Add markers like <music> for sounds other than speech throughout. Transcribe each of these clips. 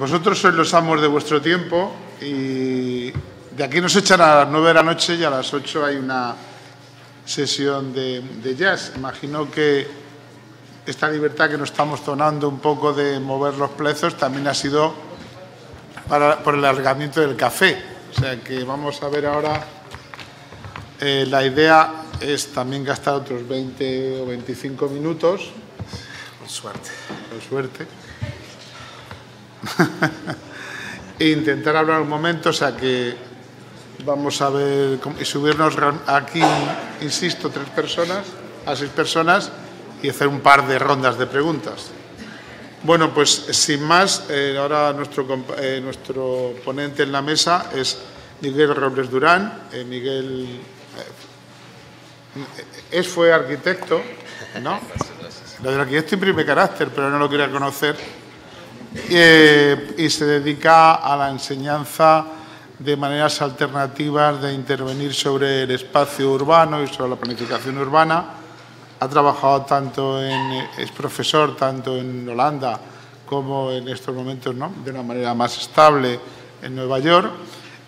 Vosotros sois los amos de vuestro tiempo y de aquí nos echan a las nueve de la noche y a las ocho hay una sesión de, jazz. Imagino que esta libertad que nos estamos donando un poco de mover los plezos también ha sido para, por el alargamiento del café. O sea que vamos a ver ahora, eh, la idea es también gastar otros 20 o 25 minutos. Por suerte. Por suerte e <laughs> intentar hablar un momento, o sea que vamos a ver, y subirnos aquí, insisto, tres personas, a seis personas, y hacer un par de rondas de preguntas. Bueno, pues sin más, eh, ahora nuestro, eh, nuestro ponente en la mesa es Miguel Robles Durán. Eh, Miguel es, fue arquitecto, ¿no? Lo del arquitecto imprime carácter, pero no lo quería conocer eh, y se dedica a la enseñanza de maneras alternativas de intervenir sobre el espacio urbano y sobre la planificación urbana. Ha trabajado tanto en, es profesor tanto en Holanda como en estos momentos ¿no? de una manera más estable en Nueva York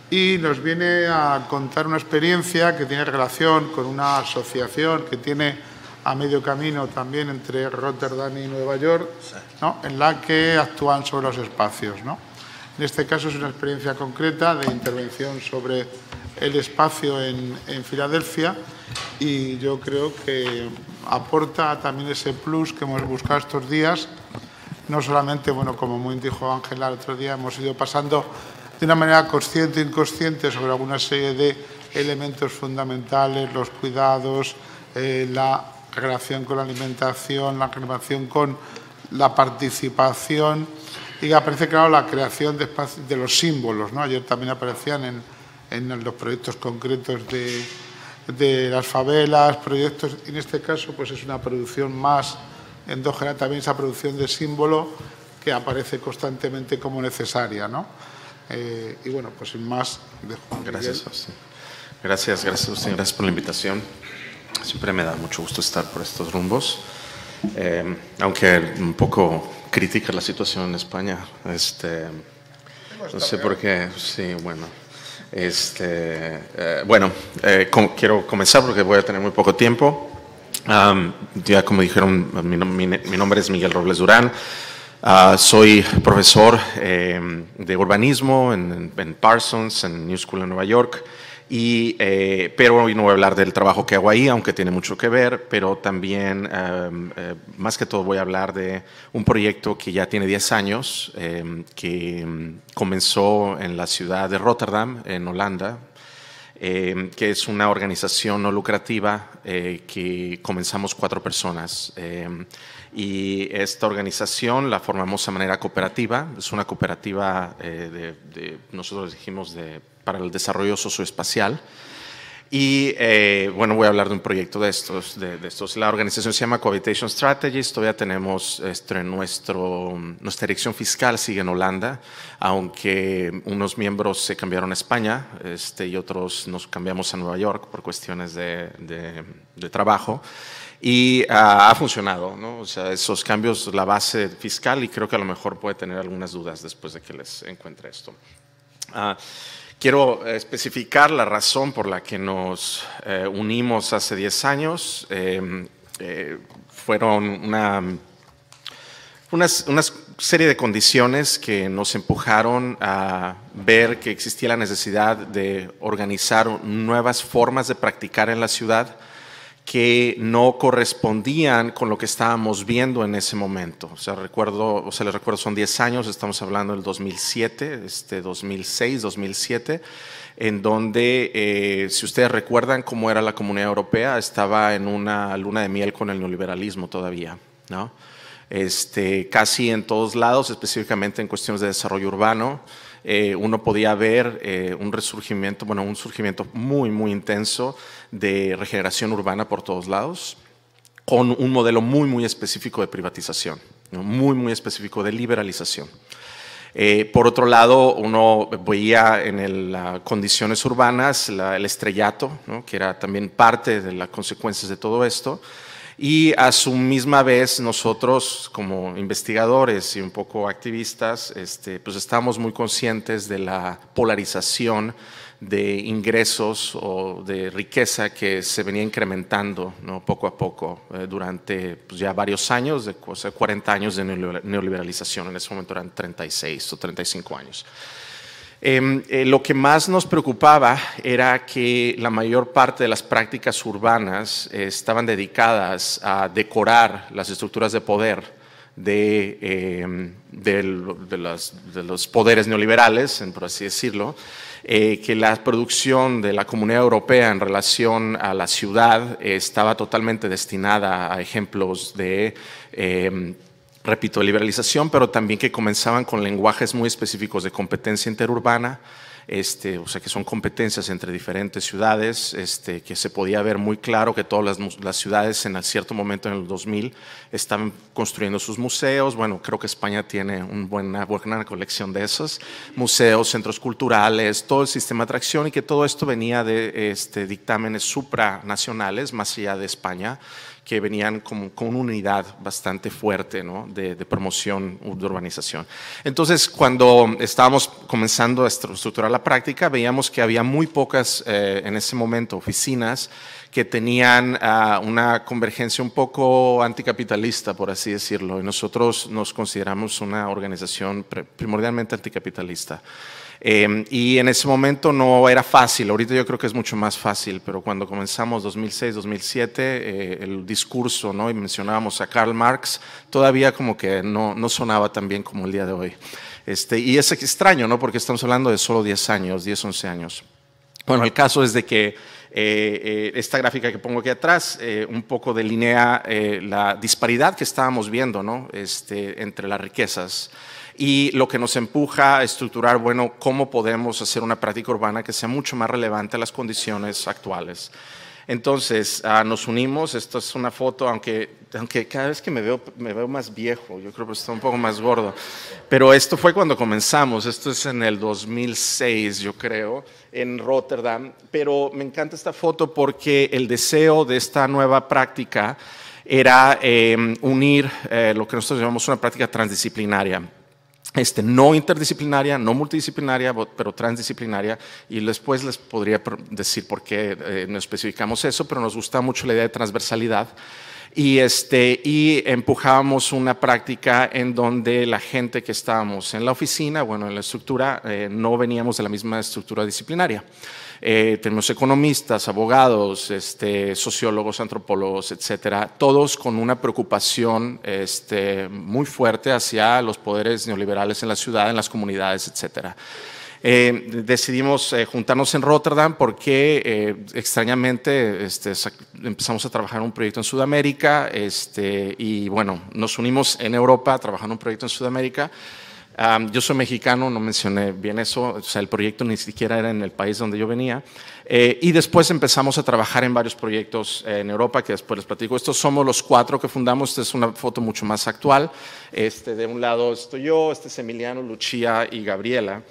y nos viene a contar una experiencia que tiene relación con una asociación que tiene a medio camino también entre Rotterdam y Nueva York, ¿no? en la que actúan sobre los espacios. ¿no? En este caso es una experiencia concreta de intervención sobre el espacio en, Filadelfia y yo creo que aporta también ese plus que hemos buscado estos días. No solamente, bueno, como muy dijo Ángela el otro día, hemos ido pasando de una manera consciente e inconsciente sobre alguna serie de elementos fundamentales, los cuidados, eh, la la relación con la alimentación, la creación con la participación y aparece, claro, la creación de, los símbolos. ¿no? Ayer también aparecían en, en los proyectos concretos de, las favelas, proyectos, en este caso pues es una producción más endógena también esa producción de símbolo que aparece constantemente como necesaria, ¿no? Eh, y bueno, pues sin más, dejo. Gracias, Gracias, gracias, gracias por la invitación. Siempre me da mucho gusto estar por estos rumbos, eh, aunque un poco critica la situación en España. Este, no sé por qué, sí, bueno. Este, eh, bueno, eh, quiero comenzar porque voy a tener muy poco tiempo. ya como dijeron, mi, nombre es Miguel Robles Durán. Ah, soy profesor em, de urbanismo en, en, Parsons, en New School en Nueva York. Eh, pero hoy no voy a hablar del trabajo que hago ahí, aunque tiene mucho que ver, pero también, em, eh, más que todo, voy a hablar de un proyecto que ya tiene 10 años, em, que em, comenzó en la ciudad de Rotterdam, en Holanda, que es una organización no lucrativa eh, que comenzamos cuatro personas y esta organización la formamos de manera cooperativa. Es una cooperativa eh, de, nosotros dijimos, de, para el desarrollo socioespacial. Y eh, bueno, voy a hablar de un proyecto de estos, de, estos. La organización se llama Cohabitation Strategies. Todavía tenemos en este, nuestro, nuestra dirección fiscal sigue en Holanda, aunque unos miembros se cambiaron a España este, y otros nos cambiamos a Nueva York por cuestiones de, de trabajo y ah, ha funcionado. ¿no? O sea, esos cambios, la base fiscal, y creo que a lo mejor puede tener algunas dudas después de que les encuentre esto. Ah, quiero especificar la razón por la que nos eh, unimos hace 10 años. Em, eh, fueron una, serie de condiciones que nos empujaron a ver que existía la necesidad de organizar nuevas formas de practicar en la ciudad que no correspondían con lo que estábamos viendo en ese momento. O sea, recuerdo, o sea, les recuerdo, son 10 años, estamos hablando del 2007, este 2006, 2007, en donde, eh, si ustedes recuerdan cómo era la comunidad europea, estaba en una luna de miel con el neoliberalismo todavía, ¿no? Este, casi en todos lados, específicamente en cuestiones de desarrollo urbano, eh, uno podía ver eh, un resurgimiento, bueno, un surgimiento muy, muy intenso de regeneración urbana por todos lados, con un modelo muy, muy específico de privatización, muy, muy específico de liberalización. Eh, por otro lado, uno veía en las condiciones urbanas el estrellato, que era también parte de las consecuencias de todo esto y a su misma vez nosotros como investigadores y un poco activistas, este, pues estamos muy conscientes de la polarización de ingresos o de riqueza que se venía incrementando ¿no? poco a poco eh, durante pues, ya varios años, de, o sea, 40 años de neoliberalización, en ese momento eran 36 o 35 años. Em, eh, lo que más nos preocupaba era que la mayor parte de las prácticas urbanas eh, estaban dedicadas a decorar las estructuras de poder de, em, los poderes neoliberales, por así decirlo, eh, que la producción de la comunidad europea en relación a la ciudad estaba totalmente destinada a ejemplos de em, repito, liberalización, pero también que comenzaban con lenguajes muy específicos de competencia interurbana, este, o sea que son competencias entre diferentes ciudades, este, que se podía ver muy claro que todas las, ciudades en cierto momento en el 2000 estaban construyendo sus museos, bueno, creo que España tiene una buena, colección de esos, museos, centros culturales, todo el sistema de atracción y que todo esto venía de este, dictámenes supranacionales, más allá de España, que venían con, con una unidad bastante fuerte ¿no? de, promoción de urbanización. Entonces, cuando estábamos comenzando a estructurar la práctica, veíamos que había muy pocas eh, en ese momento oficinas que tenían ah, una convergencia un poco anticapitalista, por así decirlo, y nosotros nos consideramos una organización primordialmente anticapitalista. Em, y en ese momento no era fácil, ahorita yo creo que es mucho más fácil, pero cuando comenzamos 2006, 2007, eh, el discurso, ¿no? y mencionábamos a Karl Marx, todavía como que no, no sonaba tan bien como el día de hoy. Este, y es extraño, ¿no? porque estamos hablando de solo 10 años, 10, 11 años. Bueno, el caso es de que eh, eh, esta gráfica que pongo aquí atrás eh, un poco delinea la disparidad que estábamos viendo ¿no? este, entre las riquezas y lo que nos empuja a estructurar, bueno, cómo podemos hacer una práctica urbana que sea mucho más relevante a las condiciones actuales. Entonces, ah, nos unimos, esta es una foto, aunque, aunque cada vez que me veo, me veo más viejo, yo creo que estoy un poco más gordo, pero esto fue cuando comenzamos, esto es en el 2006, yo creo, en Rotterdam, pero me encanta esta foto porque el deseo de esta nueva práctica era em, unir eh, lo que nosotros llamamos una práctica transdisciplinaria este, no interdisciplinaria, no multidisciplinaria, pero transdisciplinaria. Y después les podría decir por qué eh, no nos especificamos eso, pero nos gusta mucho la idea de transversalidad y, este, y empujábamos una práctica en donde la gente que estábamos en la oficina, bueno, en la estructura, eh, no veníamos de la misma estructura disciplinaria. Eh, tenemos economistas, abogados, este, sociólogos, antropólogos, etcétera, todos con una preocupación este, muy fuerte hacia los poderes neoliberales en la ciudad, en las comunidades, etcétera. Eh, decidimos eh, juntarnos en Rotterdam porque eh, extrañamente este, empezamos a trabajar un proyecto en Sudamérica este, y bueno, nos unimos en Europa trabajando un proyecto en Sudamérica. yo soy mexicano, no mencioné bien eso, o sea, el proyecto ni siquiera era en el país donde yo venía. y después empezamos a trabajar en varios proyectos en Europa, que después les platico. Estos somos los cuatro que fundamos, esta es una foto mucho más actual. Este, de un lado estoy yo, este es Emiliano, Lucía y Gabriela.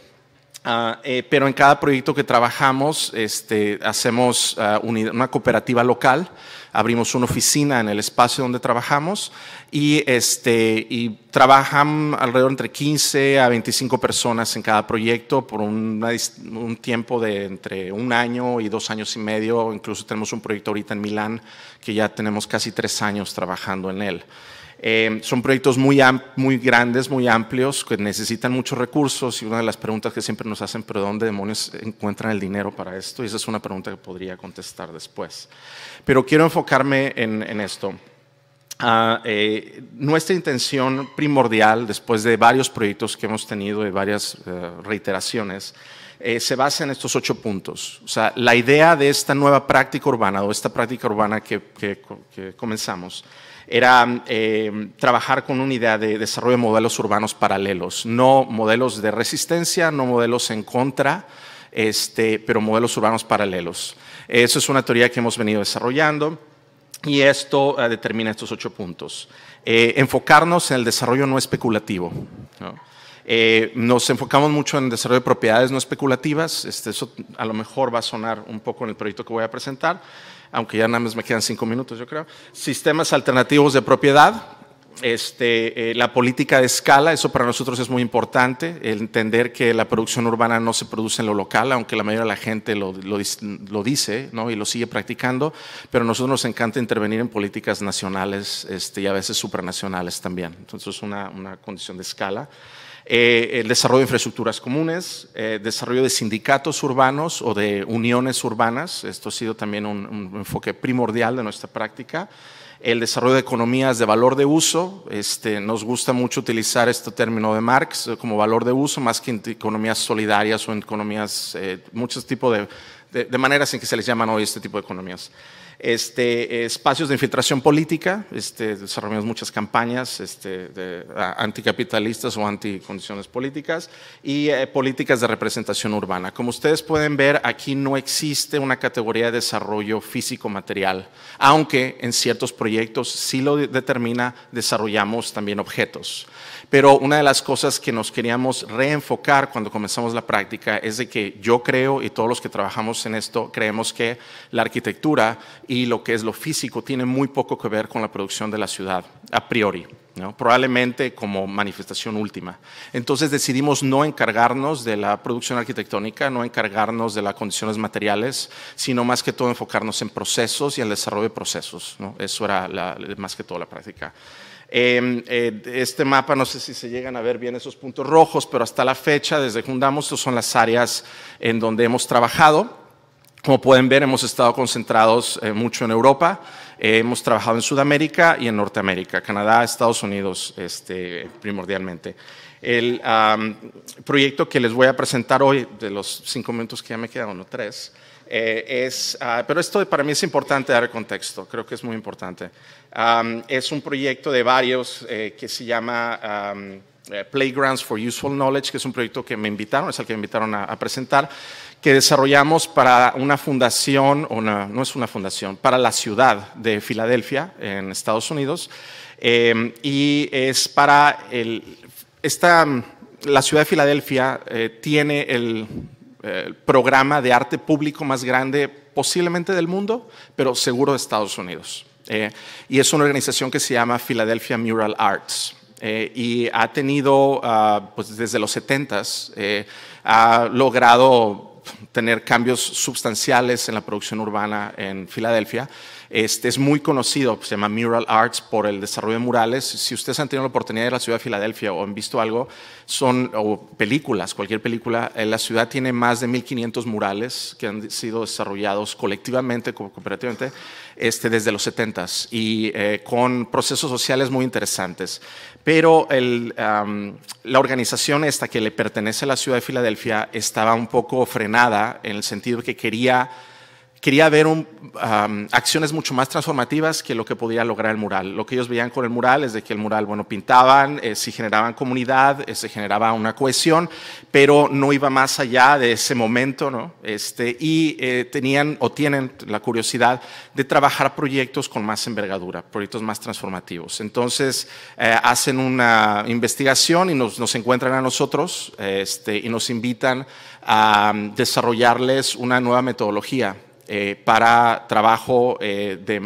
Ah, eh, pero en cada proyecto que trabajamos este, hacemos ah, una cooperativa local, abrimos una oficina en el espacio donde trabajamos y, este, y trabajan alrededor entre 15 a 25 personas en cada proyecto por un tiempo de entre un año y dos años y medio, incluso tenemos un proyecto ahorita en Milán que ya tenemos casi tres años trabajando en él. Em, son proyectos muy, muy grandes, muy amplios, que necesitan muchos recursos y una de las preguntas que siempre nos hacen, pero ¿dónde demonios encuentran el dinero para esto? Y esa es una pregunta que podría contestar después. Pero quiero enfocarme en, esto. Ah, eh, nuestra intención primordial, después de varios proyectos que hemos tenido y varias eh, reiteraciones, eh, se basa en estos ocho puntos. O sea, la idea de esta nueva práctica urbana o esta práctica urbana que comenzamos era eh, trabajar con una idea de desarrollo de modelos urbanos paralelos, no modelos de resistencia, no modelos en contra, este, pero modelos urbanos paralelos. Eso es una teoría que hemos venido desarrollando y esto eh, determina estos ocho puntos. Eh, enfocarnos en el desarrollo no especulativo. nos enfocamos mucho en el desarrollo de propiedades no especulativas, este, eso a lo mejor va a sonar un poco en el proyecto que voy a presentar, aunque ya nada más me quedan cinco minutos, yo creo. Sistemas alternativos de propiedad, este, eh, la política de escala, eso para nosotros es muy importante, entender que la producción urbana no se produce en lo local, aunque la mayoría de la gente lo, dice ¿no? y lo sigue practicando, pero a nosotros nos encanta intervenir en políticas nacionales este, y a veces supranacionales también. Entonces es una, una condición de escala. Eh, el desarrollo de infraestructuras comunes, eh, desarrollo de sindicatos urbanos o de uniones urbanas, esto ha sido también un, enfoque primordial de nuestra práctica, el desarrollo de economías de valor de uso. Este, nos gusta mucho utilizar este término de Marx eh, como valor de uso, más que en economías solidarias o en economías, muchos tipos de, de, de, maneras en que se les llaman hoy este tipo de economías este, espacios de infiltración política, este, desarrollamos muchas campañas este, de, anticapitalistas o anticondiciones políticas y eh, políticas de representación urbana. Como ustedes pueden ver, aquí no existe una categoría de desarrollo físico-material, aunque en ciertos proyectos sí lo determina, desarrollamos también objetos. Pero una de las cosas que nos queríamos reenfocar cuando comenzamos la práctica es de que yo creo y todos los que trabajamos en esto creemos que la arquitectura y lo que es lo físico tiene muy poco que ver con la producción de la ciudad, a priori, probablemente como manifestación última. Entonces decidimos no encargarnos de la producción arquitectónica, no encargarnos de las condiciones materiales, sino más que todo enfocarnos en procesos y el desarrollo de procesos. Eso era más que todo la práctica. Em, eh, este mapa, no sé si se llegan a ver bien esos puntos rojos, pero hasta la fecha, desde que fundamos, estas son las áreas en donde hemos trabajado. Como pueden ver, hemos estado concentrados eh, mucho en Europa, eh, hemos trabajado en Sudamérica y en Norteamérica, Canadá, Estados Unidos este, primordialmente. El proyecto que les voy a presentar hoy, de los cinco minutos que ya me quedan, no tres, eh, es, ah, pero esto para mí es importante dar el contexto, creo que es muy importante. es un proyecto de varios que se llama eh, Playgrounds for Useful Knowledge, que es un proyecto que me invitaron, es el que me invitaron a, presentar, que desarrollamos para una fundación, no es una fundación, para la ciudad de Filadelfia, en Estados Unidos, eh, y es para esta, la ciudad de Filadelfia eh, tiene el, programa de arte público más grande posiblemente del mundo, pero seguro de Estados Unidos. y es una organización que se llama Philadelphia Mural Arts. Eh, y ha tenido, ah, pues desde los 70s, eh, ha logrado tener cambios sustanciales en la producción urbana en Filadelfia. Este es muy conocido, se llama Mural Arts por el desarrollo de murales. Si ustedes han tenido la oportunidad de ir a la ciudad de Filadelfia o han visto algo, son películas, cualquier película, eh, la ciudad tiene más de 1500 murales que han sido desarrollados colectivamente, cooperativamente este, desde los 70s y eh, con procesos sociales muy interesantes. Pero la organización esta que le pertenece a la ciudad de Filadelfia estaba un poco frenada en el sentido que quería quería ver un, acciones mucho más transformativas que lo que podía lograr el mural. Lo que ellos veían con el mural es de que el mural, bueno, pintaban, eh, si generaban comunidad, eh, se generaba una cohesión, pero no iba más allá de ese momento, ¿no? Este, y eh, tenían o tienen la curiosidad de trabajar proyectos con más envergadura, proyectos más transformativos. Entonces, eh, hacen una investigación y nos, nos encuentran a nosotros este, y nos invitan a desarrollarles una nueva metodología eh, para trabajo eh, de,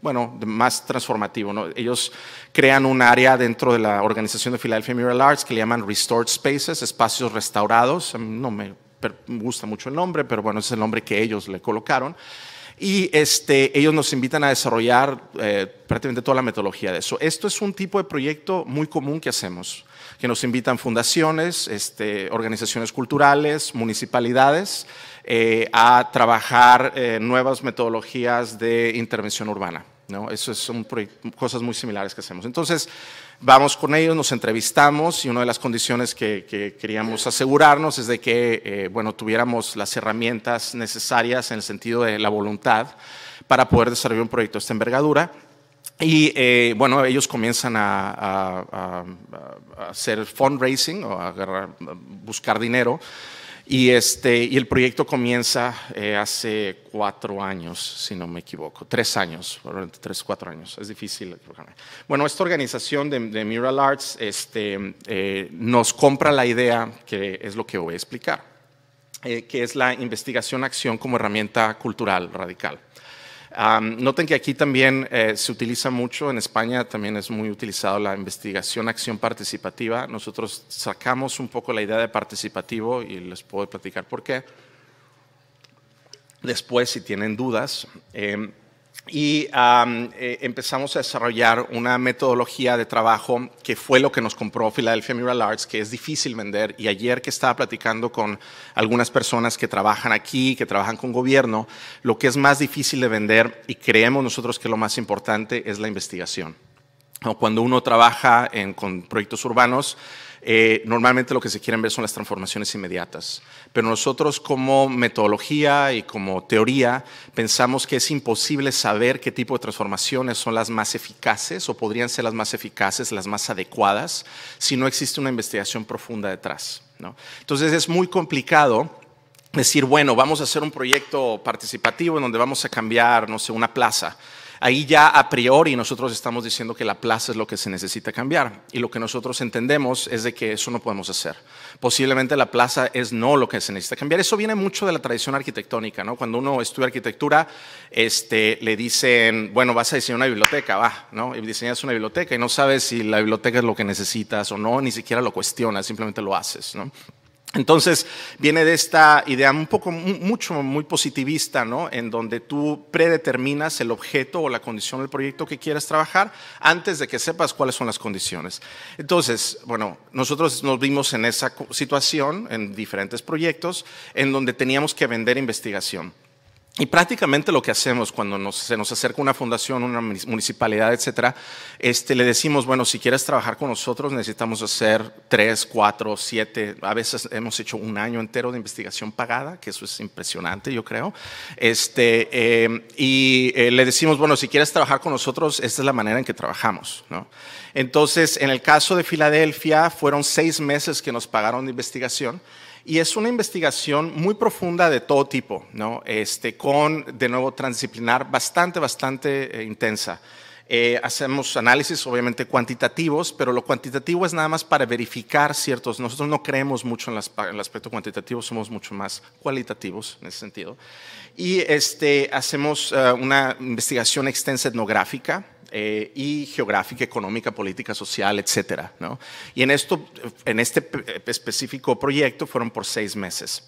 bueno, más transformativo. Ellos crean un área dentro de la organización de Philadelphia Mural Arts que le llaman Restored Spaces, espacios restaurados. No me gusta mucho el nombre, pero bueno, es el nombre que ellos le colocaron. Y este, ellos nos invitan a desarrollar eh, prácticamente toda la metodología de eso. Esto es un tipo de proyecto muy común que hacemos que nos invitan fundaciones, este, organizaciones culturales, municipalidades, eh, a trabajar eh, nuevas metodologías de intervención urbana. ¿no? Eso son cosas muy similares que hacemos. Entonces, vamos con ellos, nos entrevistamos y una de las condiciones que, queríamos asegurarnos es de que, eh, bueno, tuviéramos las herramientas necesarias en el sentido de la voluntad para poder desarrollar un proyecto de esta envergadura y eh, bueno, ellos comienzan a, hacer fundraising o a, buscar dinero. Este, y, el proyecto comienza eh, hace cuatro años, si no me equivoco, tres años, probablemente tres, cuatro años, es difícil. Bueno, esta organización de, Mural Arts este, eh, nos compra la idea, que es lo que voy a explicar, que es la investigación-acción como herramienta cultural radical noten que aquí también eh, se utiliza mucho, en España también es muy utilizado la investigación acción participativa. Nosotros sacamos un poco la idea de participativo y les puedo platicar por qué. Después, si tienen dudas. Em, y eh, empezamos a desarrollar una metodología de trabajo que fue lo que nos compró Philadelphia Mural Arts, que es difícil vender. Y ayer que estaba platicando con algunas personas que trabajan aquí, que trabajan con gobierno, lo que es más difícil de vender y creemos nosotros que lo más importante es la investigación. Cuando uno trabaja con proyectos urbanos, eh, normalmente lo que se quieren ver son las transformaciones inmediatas. Pero nosotros como metodología y como teoría pensamos que es imposible saber qué tipo de transformaciones son las más eficaces o podrían ser las más eficaces, las más adecuadas, si no existe una investigación profunda detrás. Entonces es muy complicado decir, bueno, vamos a hacer un proyecto participativo en donde vamos a cambiar, no sé, una plaza ahí ya a priori nosotros estamos diciendo que la plaza es lo que se necesita cambiar. Y lo que nosotros entendemos es de que eso no podemos hacer. Posiblemente la plaza es no lo que se necesita cambiar. Eso viene mucho de la tradición arquitectónica, ¿no? Cuando uno estudia arquitectura, este, le dicen, bueno, vas a diseñar una biblioteca, va, ¿no? Y diseñas una biblioteca y no sabes si la biblioteca es lo que necesitas o no, ni siquiera lo cuestionas, simplemente lo haces, ¿no? Entonces, viene de esta idea un poco, mucho, muy positivista, ¿no? En donde tú predeterminas el objeto o la condición del proyecto que quieras trabajar antes de que sepas cuáles son las condiciones. Entonces, bueno, nosotros nos vimos en esa situación, en diferentes proyectos, en donde teníamos que vender investigación. Y prácticamente lo que hacemos cuando se nos acerca una fundación, una municipalidad, etcétera, este, le decimos, bueno, si quieres trabajar con nosotros, necesitamos hacer tres, cuatro, siete, a veces hemos hecho un año entero de investigación pagada, que eso es impresionante, yo creo. Este, em, y eh, le decimos, bueno, si quieres trabajar con nosotros, esta es la manera en que trabajamos, Entonces, en el caso de Filadelfia, fueron seis meses que nos pagaron de investigación y es una investigación muy profunda de todo tipo, ¿no? este, con, de nuevo, transdisciplinar bastante, bastante eh, intensa. Eh, hacemos análisis, obviamente, cuantitativos, pero lo cuantitativo es nada más para verificar ciertos. Nosotros no creemos mucho en, el aspecto cuantitativo, somos mucho más cualitativos en ese sentido. Y este, hacemos eh, una investigación extensa etnográfica. Eh, y geográfica, económica, política, social, etcétera. Y en, esto, en este específico proyecto fueron por seis meses.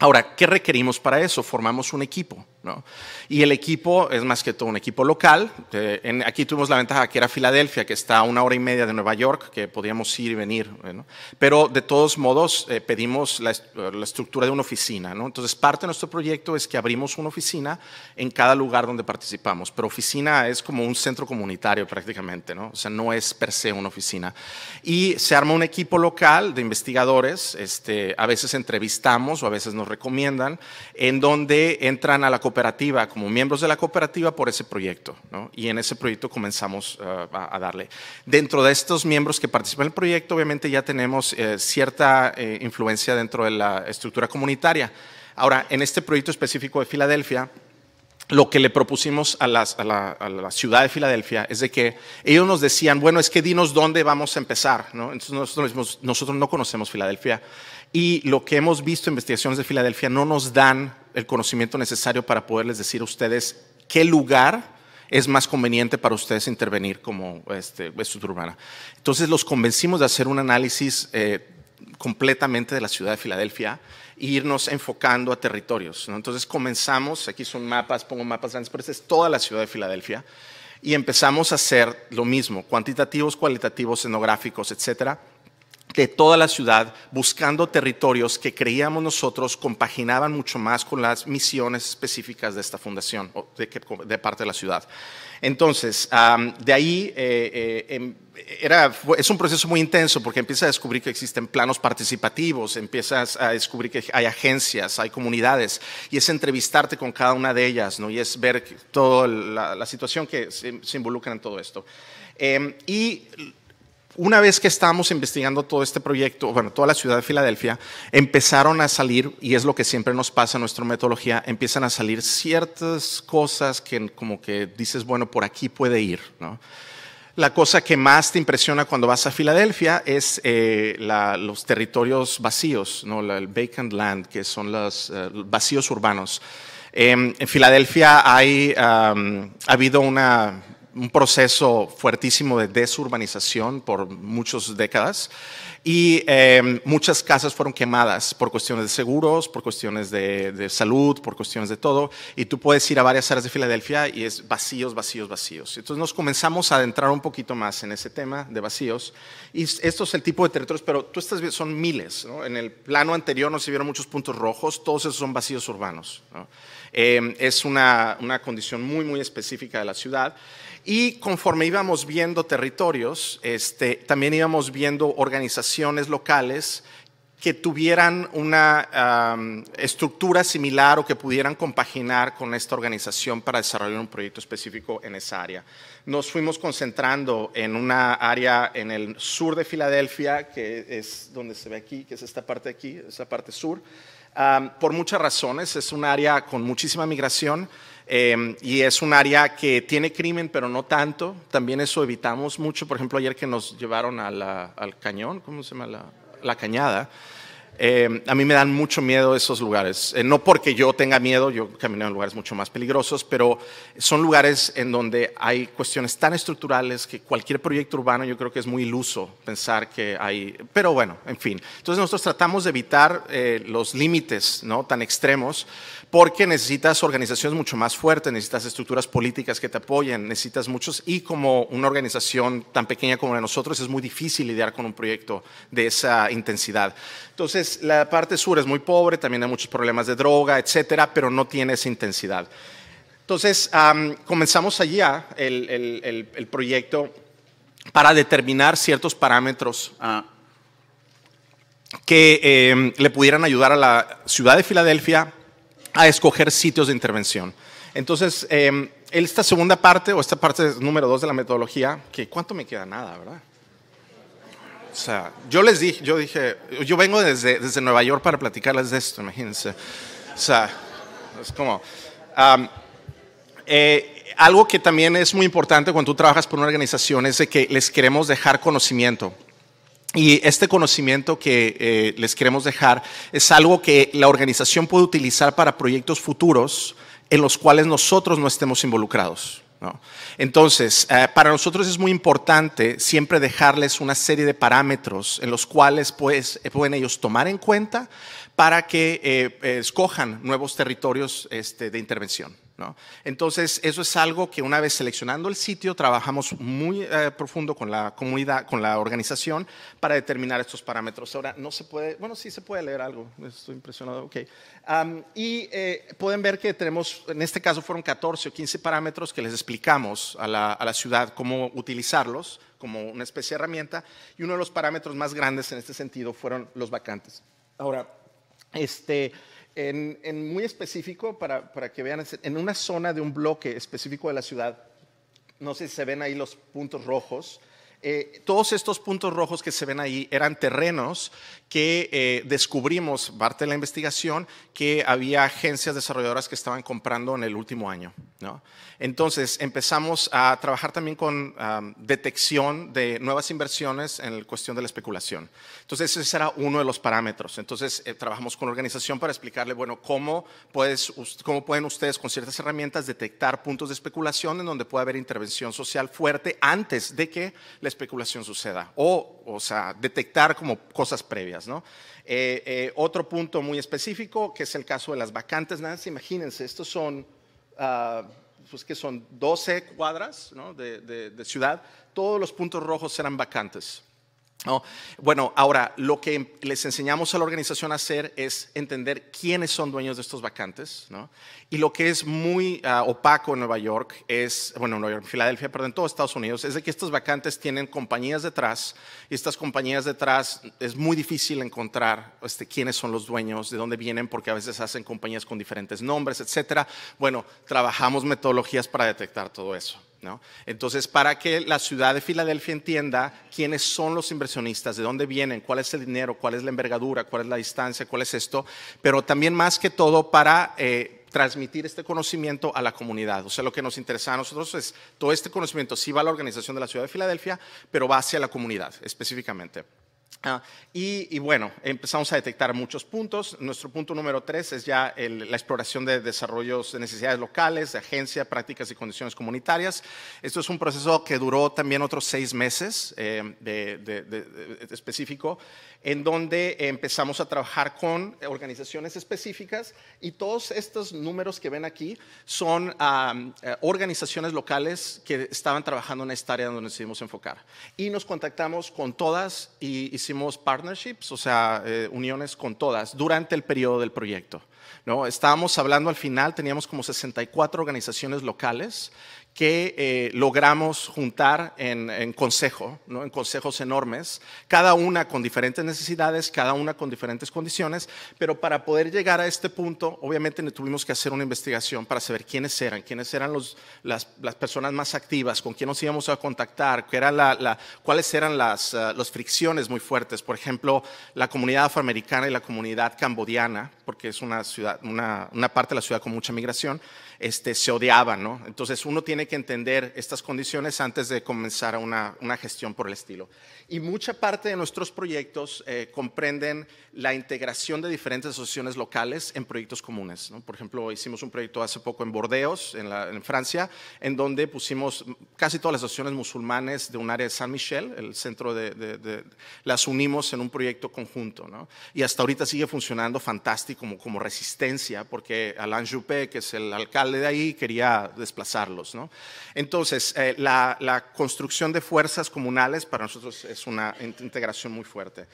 Ahora, ¿qué requerimos para eso? Formamos un equipo, ¿no? Y el equipo es más que todo un equipo local. Eh, en, aquí tuvimos la ventaja que era Filadelfia, que está a una hora y media de Nueva York, que podíamos ir y venir, eh, ¿no? Pero de todos modos eh, pedimos la, la, estructura de una oficina, ¿no? Entonces, parte de nuestro proyecto es que abrimos una oficina en cada lugar donde participamos, pero oficina es como un centro comunitario prácticamente, ¿no? O sea, no es per se una oficina. Y se arma un equipo local de investigadores, este, a veces entrevistamos o a veces nos recomiendan, en donde entran a la cooperativa como miembros de la cooperativa por ese proyecto. ¿no? Y en ese proyecto comenzamos eh, a, darle. Dentro de estos miembros que participan en el proyecto, obviamente ya tenemos eh, cierta eh, influencia dentro de la estructura comunitaria. Ahora, en este proyecto específico de Filadelfia, lo que le propusimos a, la, ciudad de Filadelfia es de que ellos nos decían, bueno, es que dinos dónde vamos a empezar. Entonces nosotros, nosotros no conocemos Filadelfia y lo que hemos visto en investigaciones de Filadelfia no nos dan el conocimiento necesario para poderles decir a ustedes qué lugar es más conveniente para ustedes intervenir como este, estructura urbana. Entonces los convencimos de hacer un análisis eh, completamente de la ciudad de Filadelfia e irnos enfocando a territorios. Entonces comenzamos, aquí son mapas, pongo mapas grandes, pero esta es toda la ciudad de Filadelfia, y empezamos a hacer lo mismo, cuantitativos, cualitativos, escenográficos, etcétera, de toda la ciudad buscando territorios que creíamos nosotros compaginaban mucho más con las misiones específicas de esta fundación, de, de parte de la ciudad. Entonces, de ahí eh, eh, em, era, es un proceso muy intenso porque empiezas a descubrir que existen planos participativos, empiezas a descubrir que hay agencias, hay comunidades, y es entrevistarte con cada una de ellas, ¿no? y es ver toda la, situación que se, involucra en todo esto. Em, y una vez que estábamos investigando todo este proyecto, bueno, toda la ciudad de Filadelfia, empezaron a salir, y es lo que siempre nos pasa en nuestra metodología, empiezan a salir ciertas cosas que como que dices, bueno, por aquí puede ir, La cosa que más te impresiona cuando vas a Filadelfia es eh, los territorios vacíos, ¿no? el vacant land, que son los eh, vacíos urbanos. Em, en Filadelfia hay, ha habido una un proceso fuertísimo de desurbanización por muchas décadas y eh, muchas casas fueron quemadas por cuestiones de seguros, por cuestiones de, salud, por cuestiones de todo. Y tú puedes ir a varias áreas de Filadelfia y es vacíos, vacíos, vacíos. Entonces nos comenzamos a adentrar un poquito más en ese tema de vacíos. Y esto es el tipo de territorios, pero tú estás son miles. En el plano anterior nos vieron muchos puntos rojos, todos esos son vacíos urbanos. Eh, es una, una condición muy, muy específica de la ciudad. Y conforme íbamos viendo territorios, este, también íbamos viendo organizaciones locales que tuvieran una estructura similar o que pudieran compaginar con esta organización para desarrollar un proyecto específico en esa área. Nos fuimos concentrando en una área en el sur de Filadelfia, que es donde se ve aquí, que es esta parte aquí, esa parte sur, por muchas razones. Es un área con muchísima migración Em, y es un área que tiene crimen, pero no tanto. También eso evitamos mucho. Por ejemplo, ayer que nos llevaron al cañón, ¿cómo se llama? La, cañada. Em, a mí me dan mucho miedo esos lugares. Eh, no porque yo tenga miedo, yo camino en lugares mucho más peligrosos, pero son lugares en donde hay cuestiones tan estructurales que cualquier proyecto urbano yo creo que es muy iluso pensar que hay. Pero bueno, en fin. Entonces nosotros tratamos de evitar eh, los límites ¿no? tan extremos, porque necesitas organizaciones mucho más fuertes, necesitas estructuras políticas que te apoyen, necesitas muchos, y como una organización tan pequeña como la de nosotros es muy difícil lidiar con un proyecto de esa intensidad. Entonces, la parte sur es muy pobre, también hay muchos problemas de droga, etcétera, pero no tiene esa intensidad. Entonces, comenzamos allá el, proyecto para determinar ciertos parámetros ah, que em, le pudieran ayudar a la ciudad de Filadelfia a escoger sitios de intervención. Entonces, em, esta segunda parte, o esta parte número dos de la metodología, que cuánto me queda nada, ¿verdad? O sea, yo les dije, yo dije, yo vengo desde, desde Nueva York para platicarles de esto, imagínense. O sea, es como... Eh, algo que también es muy importante cuando tú trabajas por una organización es de que les queremos dejar conocimiento. Y este conocimiento que eh, les queremos dejar es algo que la organización puede utilizar para proyectos futuros en los cuales nosotros no estemos involucrados. Entonces, eh, para nosotros es muy importante siempre dejarles una serie de parámetros en los cuales pues, eh, pueden ellos tomar en cuenta para que escojan nuevos territorios este, de intervención. Entonces, eso es algo que una vez seleccionando el sitio, trabajamos muy eh, profundo con la comunidad, con la organización, para determinar estos parámetros. Ahora, no se puede, bueno, sí se puede leer algo, estoy impresionado, ok. y eh, pueden ver que tenemos, en este caso fueron 14 o 15 parámetros que les explicamos a la, a la ciudad cómo utilizarlos como una especie de herramienta, y uno de los parámetros más grandes en este sentido fueron los vacantes. Ahora, este, en, muy específico, para, para, que vean, en una zona de un bloque específico de la ciudad, no sé si se ven ahí los puntos rojos, eh, todos estos puntos rojos que se ven ahí eran terrenos que eh, descubrimos, parte de la investigación, que había agencias desarrolladoras que estaban comprando en el último año. ¿no? Entonces empezamos a trabajar también con detección de nuevas inversiones en la cuestión de la especulación. Entonces ese era uno de los parámetros. Entonces eh, trabajamos con organización para explicarle, bueno, cómo, puedes, cómo pueden ustedes con ciertas herramientas detectar puntos de especulación en donde puede haber intervención social fuerte antes de que especulación suceda o, o sea, detectar como cosas previas, ¿no? Eh, eh, otro punto muy específico que es el caso de las vacantes, nada, imagínense, estos son, ah, pues que son 12 cuadras ¿no? de, de, de ciudad, todos los puntos rojos eran vacantes bueno, ahora lo que les enseñamos a la organización a hacer es entender quiénes son dueños de estos vacantes, Y lo que es muy ah, opaco en Nueva York es, bueno, en Filadelfia, pero en todo Estados Unidos, es de que estos vacantes tienen compañías detrás y estas compañías detrás es muy difícil encontrar este, quiénes son los dueños, de dónde vienen, porque a veces hacen compañías con diferentes nombres, etcétera. Bueno, trabajamos metodologías para detectar todo eso. Entonces, para que la ciudad de Filadelfia entienda quiénes son los inversionistas, de dónde vienen, cuál es el dinero, cuál es la envergadura, cuál es la distancia, cuál es esto, pero también más que todo para eh, transmitir este conocimiento a la comunidad. O sea, lo que nos interesa a nosotros es todo este conocimiento, sí va a la organización de la ciudad de Filadelfia, pero va hacia la comunidad específicamente. Ah, y, bueno, empezamos a detectar muchos puntos. Nuestro punto número tres es ya la exploración de desarrollos de necesidades locales, de agencia, prácticas y condiciones comunitarias. Esto es un proceso que duró también otros seis meses eh, de, específico, en donde empezamos a trabajar con organizaciones específicas y todos estos números que ven aquí son eh, organizaciones locales que estaban trabajando en esta área donde decidimos enfocar. Y nos contactamos con todas y hicimos partnerships, o sea, eh, uniones con todas, durante el periodo del proyecto. ¿no? Estábamos hablando al final, teníamos como 64 organizaciones locales que eh, logramos juntar en, consejo, ¿no? en consejos enormes, cada una con diferentes necesidades, cada una con diferentes condiciones, pero para poder llegar a este punto, obviamente tuvimos que hacer una investigación para saber quiénes eran, quiénes eran los, las, personas más activas, con quién nos íbamos a contactar, era la, cuáles eran ah, las, fricciones muy fuertes, por ejemplo, la comunidad afroamericana y la comunidad cambodiana, porque es una, ciudad, una, una parte de la ciudad con mucha migración, este, se odiaban, ¿no? entonces uno tiene que entender estas condiciones antes de comenzar una, una gestión por el estilo. Y mucha parte de nuestros proyectos eh, comprenden la integración de diferentes asociaciones locales en proyectos comunes. ¿no? Por ejemplo, hicimos un proyecto hace poco en Bordeos, en, la, en, Francia, en donde pusimos casi todas las asociaciones musulmanes de un área de San Michel, el centro de, las unimos en un proyecto conjunto. ¿no? Y hasta ahorita sigue funcionando fantástico como, como resistencia, porque Alain Juppé, que es el alcalde de ahí, quería desplazarlos. ¿no? Entonces, eh, la, construcción de fuerzas comunales para nosotros es una integración muy fuerte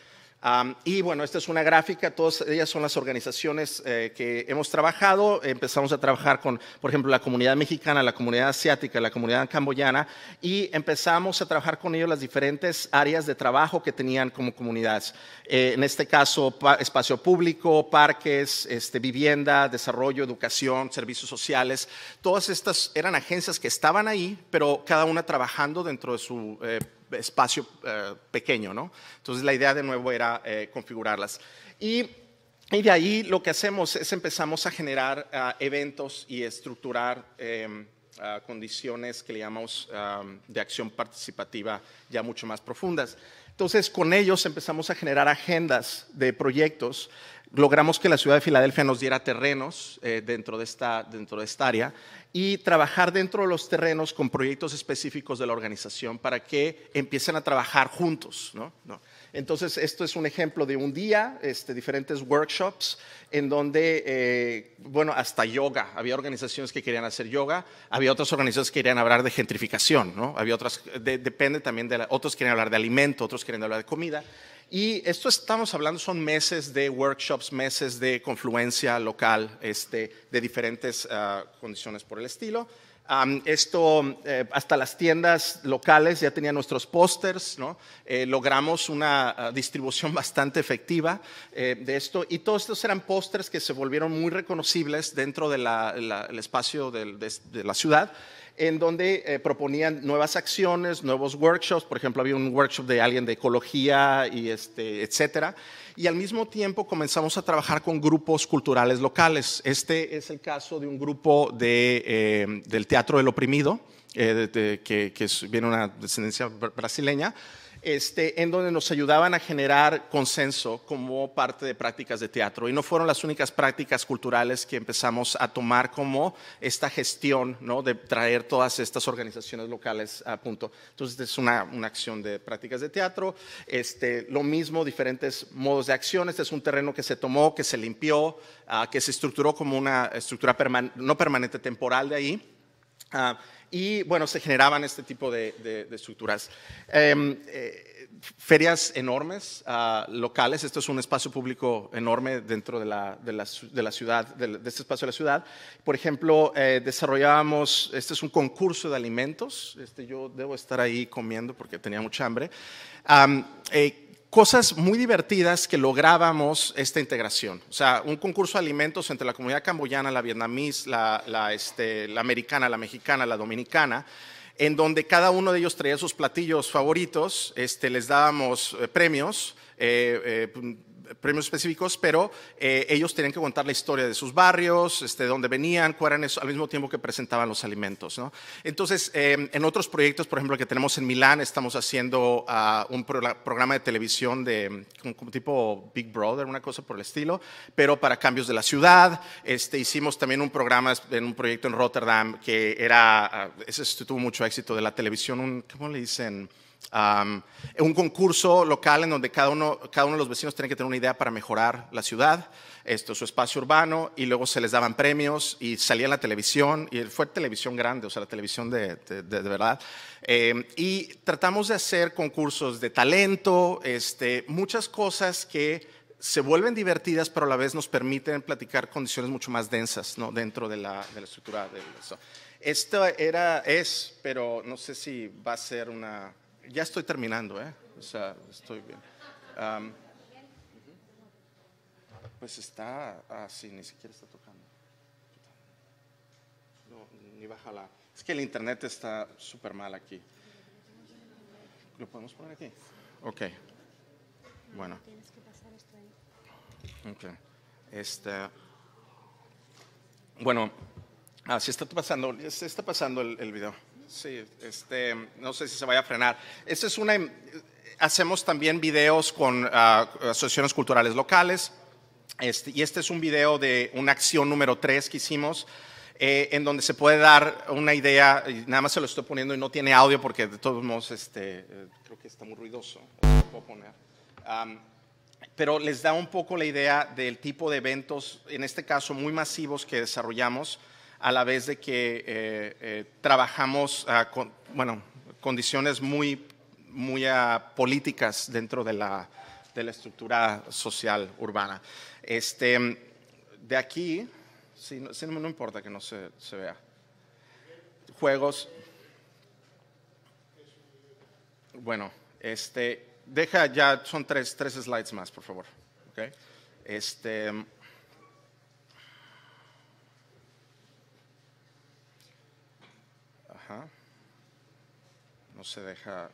y bueno, esta es una gráfica, todas ellas son las organizaciones eh, que hemos trabajado. Empezamos a trabajar con, por ejemplo, la comunidad mexicana, la comunidad asiática, la comunidad camboyana, y empezamos a trabajar con ellos las diferentes áreas de trabajo que tenían como comunidades. Eh, en este caso, espacio público, parques, este, vivienda, desarrollo, educación, servicios sociales. Todas estas eran agencias que estaban ahí, pero cada una trabajando dentro de su... Eh, espacio eh, pequeño, ¿no? Entonces la idea de nuevo era eh, configurarlas. Y, y, de ahí lo que hacemos es empezamos a generar ah, eventos y estructurar em, ah, condiciones que le llamamos de acción participativa ya mucho más profundas. Entonces, con ellos empezamos a generar agendas de proyectos logramos que la ciudad de Filadelfia nos diera terrenos eh, dentro, de esta, dentro de esta área y trabajar dentro de los terrenos con proyectos específicos de la organización para que empiecen a trabajar juntos. Entonces, esto es un ejemplo de un día, este, diferentes workshops en donde, eh, bueno, hasta yoga. Había organizaciones que querían hacer yoga, había otras organizaciones que querían hablar de gentrificación, Había otras, depende también de, otros querían hablar de alimento, otros querían hablar de comida. Y esto estamos hablando, son meses de workshops, meses de confluencia local este, de diferentes ah, condiciones por el estilo. esto, eh, hasta las tiendas locales ya tenían nuestros pósters, ¿no? Eh, logramos una ah, distribución <laughs> bastante efectiva eh, de esto y todos estos eran pósters que se volvieron muy reconocibles dentro del espacio de la ciudad en donde eh, proponían nuevas acciones, nuevos workshops, por ejemplo, había un workshop de alguien de ecología y este, etcétera, y al mismo tiempo comenzamos a trabajar con grupos culturales locales. Este es el caso de un grupo eh, del Teatro del Oprimido, eh, viene de, que, viene una descendencia brasileña, este, en donde nos ayudaban a generar consenso como parte de prácticas de teatro. Y no fueron las únicas prácticas culturales que empezamos a tomar como esta gestión ¿no? de traer todas estas organizaciones locales a punto. Entonces, es una, una acción de prácticas de teatro. Este, lo mismo, diferentes modos de acción. Este es un terreno que se tomó, que se limpió, ah, que se estructuró como una estructura no permanente, temporal de ahí. Ah, y bueno, se generaban este tipo de, estructuras. Em, eh, ferias enormes, ah, locales, esto es un espacio público enorme dentro de la, de la, ciudad, de, este espacio de la ciudad. Por ejemplo, eh, desarrollábamos, este es un concurso de alimentos, este, yo debo estar ahí comiendo porque tenía mucha hambre. Eh, cosas muy divertidas que lográbamos esta integración. O sea, un concurso de alimentos entre la comunidad camboyana, la vietnamís, la, este, americana, la mexicana, la dominicana, en donde cada uno de ellos traía sus platillos favoritos, este, les dábamos eh, premios. Eh, eh, premios específicos, pero eh, ellos tenían que contar la historia de sus barrios, este, dónde venían, cuáles eran al mismo tiempo que presentaban los alimentos. ¿no? Entonces, em, en otros proyectos, por ejemplo, que tenemos en Milán, estamos haciendo ah, un programa de televisión de tipo Big Brother, una cosa por el estilo, pero para cambios de la ciudad. Este, hicimos también un programa en un proyecto en Rotterdam que era, ah, ese tuvo mucho éxito de la televisión, un, ¿cómo le dicen? un concurso local en donde cada uno, cada uno de los vecinos tenía que tener una idea para mejorar la ciudad, esto, su espacio urbano, y luego se les daban premios y salía en la televisión, y fue televisión grande, o sea, la televisión de, de, verdad. Em, y tratamos de hacer concursos de talento, este, muchas cosas que se vuelven divertidas, pero a la vez nos permiten platicar condiciones mucho más densas ¿no? dentro de la, la estructura. De eso. Esto era, es, pero no sé si va a ser una ya estoy terminando, ¿eh? O sea, estoy bien. pues está así, ah, sí, ni siquiera está tocando. No, ni la. Es que el internet está súper mal aquí. ¿Lo podemos poner aquí? Ok. Bueno. Tienes que pasar esto ahí. Ok. Este, bueno, así ah, está pasando, está pasando el, el video. Sí, este, no sé si se vaya a frenar. es una. Em, hacemos también videos con ah, asociaciones culturales locales. Este, y este es un video de una acción número tres que hicimos. Eh, en donde se puede dar una idea, nada más se lo estoy poniendo y no tiene audio porque de todos modos este, eh, creo que está muy ruidoso, pero les da un poco la idea del tipo de eventos, en este caso muy masivos que desarrollamos, a la vez de que eh, eh, trabajamos ah, con, bueno, condiciones muy, muy ah, políticas dentro de la, de la, estructura social urbana. Este, de aquí, no, importa que no se, vea, juegos. Bueno, este, deja ya, son tres, tres slides más, por favor. Okay. Este, No se deja.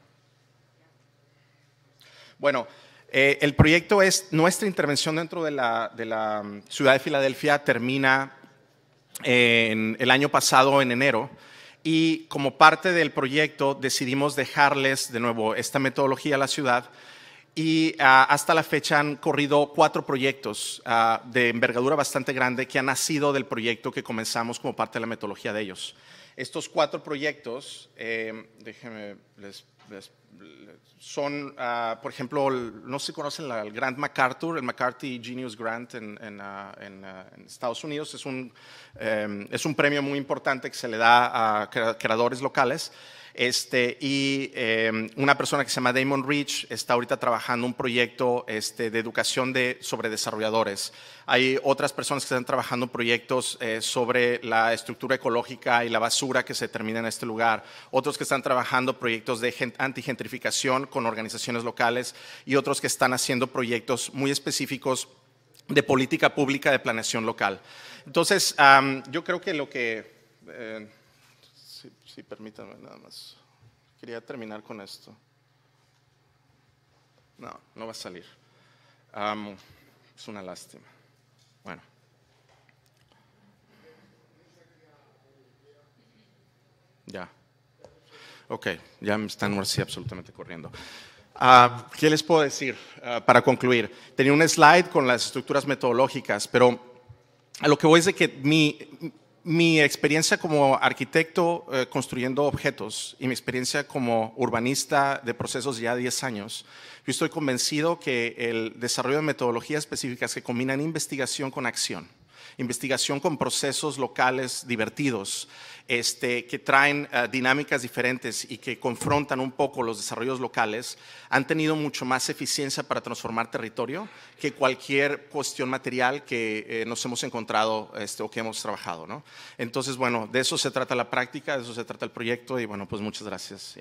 Bueno, eh, el proyecto es nuestra intervención dentro de la, mm, ciudad de Filadelfia termina eh, el año pasado, en enero, y como parte del proyecto decidimos dejarles de nuevo esta metodología a la ciudad y ah, hasta la fecha han corrido cuatro proyectos ah, de envergadura bastante grande que han nacido del proyecto que comenzamos como parte de la metodología de ellos. Estos cuatro proyectos, eh, déjenme, les, son, ah, por ejemplo, no sé si conocen el Grant MacArthur, el McCarthy Genius Grant en, Estados Unidos, es un, em, es un premio muy importante que se le da a creadores locales. Este, y em, una persona que se llama Damon Rich está ahorita trabajando un proyecto este, de educación de, sobre desarrolladores. Hay otras personas que están trabajando proyectos eh, sobre la estructura ecológica y la basura que se termina en este lugar. Otros que están trabajando proyectos de antigentrificación con organizaciones locales y otros que están haciendo proyectos muy específicos de política pública de planeación local. Entonces, yo creo que lo que... Eh, y permítanme nada más. Quería terminar con esto. No, no va a salir. es una lástima. Bueno. Ya. Ok, ya me están así absolutamente corriendo. Ah, ¿Qué les puedo decir ah, para concluir? Tenía un slide con las estructuras metodológicas, pero a lo que voy es de que mi, mi experiencia como arquitecto eh, construyendo objetos y mi experiencia como urbanista de procesos ya 10 años, yo estoy convencido que el desarrollo de metodologías específicas que combinan investigación con acción investigación con procesos locales divertidos, este, que traen eh, dinámicas diferentes y que confrontan un poco los desarrollos locales, han tenido mucho más eficiencia para transformar territorio que cualquier cuestión material que eh, nos hemos encontrado este, o que hemos trabajado. ¿no? Entonces, bueno, de eso se trata la práctica, de eso se trata el proyecto y bueno, pues muchas gracias.